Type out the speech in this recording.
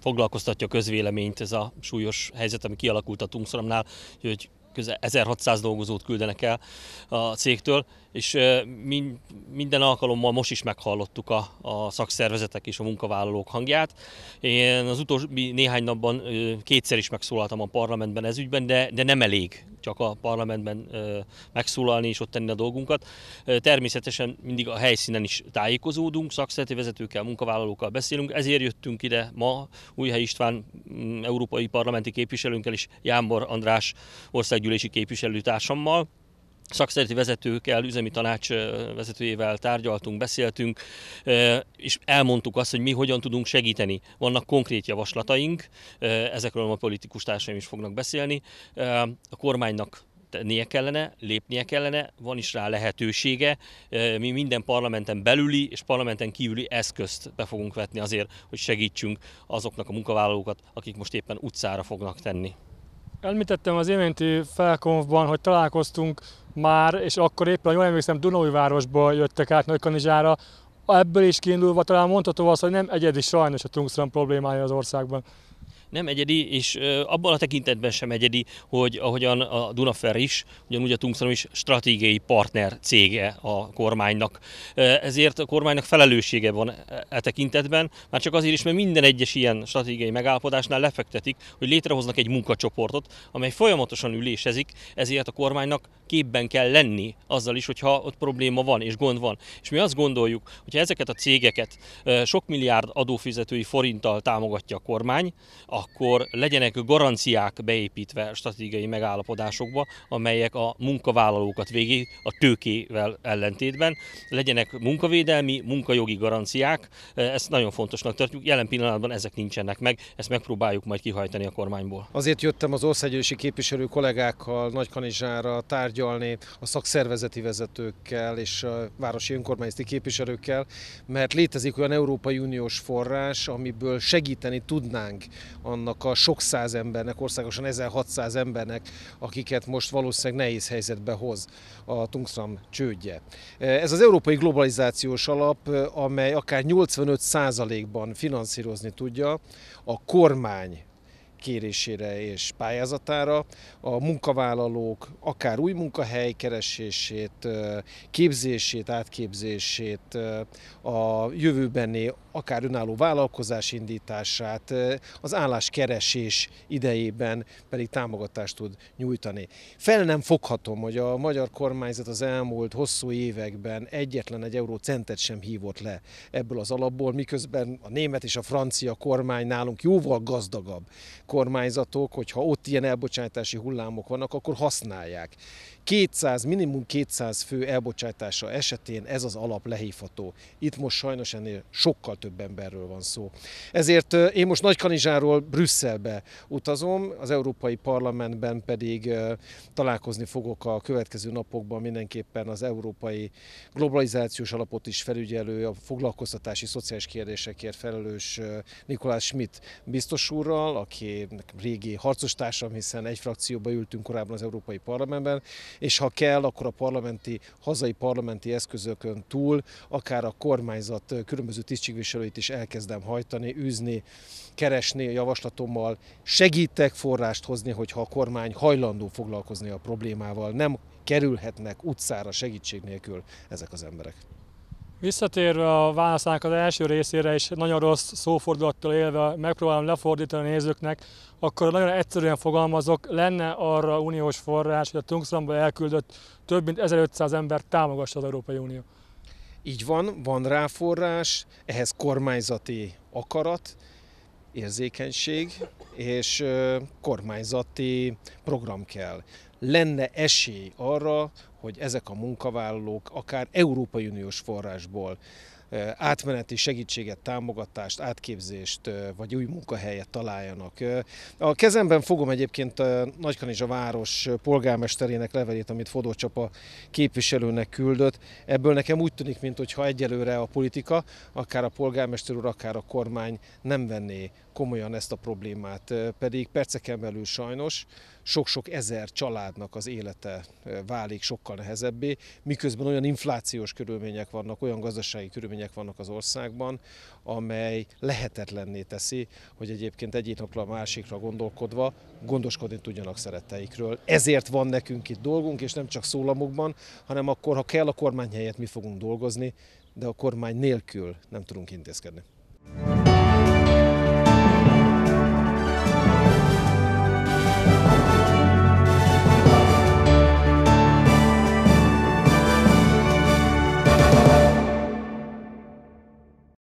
foglalkoztatja a közvéleményt ez a súlyos helyzet, ami kialakult a Tungszoromnál, hogy közel 1600 dolgozót küldenek el a cégtől, és minden alkalommal most is meghallottuk a, a szakszervezetek és a munkavállalók hangját. Én az utóbbi néhány napban kétszer is megszólaltam a parlamentben ez ügyben, de, de nem elég csak a parlamentben megszólalni és ott tenni a dolgunkat. Természetesen mindig a helyszínen is tájékozódunk, szakszerti vezetőkkel, munkavállalókkal beszélünk, ezért jöttünk ide ma Újhely István európai parlamenti képviselőnkkel és Jámbor András ország országgyűlési képviselőtársammal, szakszereti vezetőkkel, üzemi tanács vezetőjével tárgyaltunk, beszéltünk, és elmondtuk azt, hogy mi hogyan tudunk segíteni. Vannak konkrét javaslataink, ezekről a politikus társaim is fognak beszélni. A kormánynak tennie kellene, lépnie kellene, van is rá lehetősége. Mi minden parlamenten belüli és parlamenten kívüli eszközt be fogunk vetni azért, hogy segítsünk azoknak a munkavállalókat, akik most éppen utcára fognak tenni. Elmítettem az iménti felkonfban, hogy találkoztunk már, és akkor éppen, jól emlékszem, Dunaujvárosból jöttek át Nagykanizsára. Ebből is kiindulva talán mondható az, hogy nem egyedi sajnos a tungsztran problémája az országban nem egyedi, és abban a tekintetben sem egyedi, hogy ahogyan a Dunafer is, ugyanúgy a Tungsten is stratégiai partner cége a kormánynak. Ezért a kormánynak felelőssége van e, e tekintetben, már csak azért is, mert minden egyes ilyen stratégiai megállapodásnál lefektetik, hogy létrehoznak egy munkacsoportot, amely folyamatosan ülésezik, ezért a kormánynak képben kell lenni azzal is, hogyha ott probléma van és gond van. És mi azt gondoljuk, hogyha ezeket a cégeket sok milliárd adófizetői forinttal támogatja a kormány, a akkor legyenek garanciák beépítve stratégiai megállapodásokba, amelyek a munkavállalókat végig a tőkével ellentétben, legyenek munkavédelmi, munkajogi garanciák, eh, ezt nagyon fontosnak tartjuk, jelen pillanatban ezek nincsenek meg, ezt megpróbáljuk majd kihajtani a kormányból. Azért jöttem az országgyűlési képviselő kollégákkal Nagykanizsára tárgyalni, a szakszervezeti vezetőkkel és a városi önkormányzati képviselőkkel, mert létezik olyan Európai Uniós forrás, amiből segíteni tudnánk a annak a sok száz embernek, országosan 1600 embernek, akiket most valószínűleg nehéz helyzetbe hoz a Tungsram csődje. Ez az Európai Globalizációs Alap, amely akár 85%-ban finanszírozni tudja a kormány kérésére és pályázatára a munkavállalók akár új munkahely keresését, képzését, átképzését, a jövőbeni akár önálló vállalkozás indítását, az álláskeresés idejében pedig támogatást tud nyújtani. Fel nem foghatom, hogy a magyar kormányzat az elmúlt hosszú években egyetlen egy euró centet sem hívott le ebből az alapból, miközben a német és a francia kormány nálunk jóval gazdagabb kormányzatok, hogyha ott ilyen elbocsátási hullámok vannak, akkor használják. 200, minimum 200 fő elbocsátása esetén ez az alap lehívható. Itt most sajnos ennél sokkal több emberről van szó. Ezért én most Nagykanizsáról Brüsszelbe utazom, az Európai Parlamentben pedig találkozni fogok a következő napokban mindenképpen az Európai Globalizációs Alapot is felügyelő, a foglalkoztatási szociális kérdésekért felelős Nikolás Schmidt biztos úrral, aki régi harcostársam, hiszen egy frakcióba ültünk korábban az Európai Parlamentben, és ha kell, akkor a parlamenti, hazai parlamenti eszközökön túl, akár a kormányzat különböző tisztségviselőit is elkezdem hajtani, üzni, keresni a javaslatommal, segítek forrást hozni, hogyha a kormány hajlandó foglalkozni a problémával. Nem kerülhetnek utcára segítség nélkül ezek az emberek. Visszatérve a válaszának az első részére, és nagyon rossz szófordulattal élve megpróbálom lefordítani a nézőknek, akkor nagyon egyszerűen fogalmazok, lenne arra uniós forrás, hogy a Tungsramba elküldött több mint 1500 ember támogassa az Európai Unió. Így van, van rá forrás, ehhez kormányzati akarat, érzékenység és kormányzati program kell. Lenne esély arra, hogy ezek a munkavállalók akár Európai Uniós forrásból átmeneti segítséget, támogatást, átképzést vagy új munkahelyet találjanak. A kezemben fogom egyébként Nagykanizsa város polgármesterének levelét, amit Fodor Csapa képviselőnek küldött. Ebből nekem úgy tűnik, mintha egyelőre a politika, akár a polgármester úr, akár a kormány nem venné komolyan ezt a problémát, pedig perceken belül sajnos sok-sok ezer családnak az élete válik sokkal nehezebbé, miközben olyan inflációs körülmények vannak, olyan gazdasági körülmények vannak az országban, amely lehetetlenné teszi, hogy egyébként egyik napra a másikra gondolkodva gondoskodni tudjanak szeretteikről. Ezért van nekünk itt dolgunk, és nem csak szólamokban, hanem akkor, ha kell, a kormány helyett mi fogunk dolgozni, de a kormány nélkül nem tudunk intézkedni.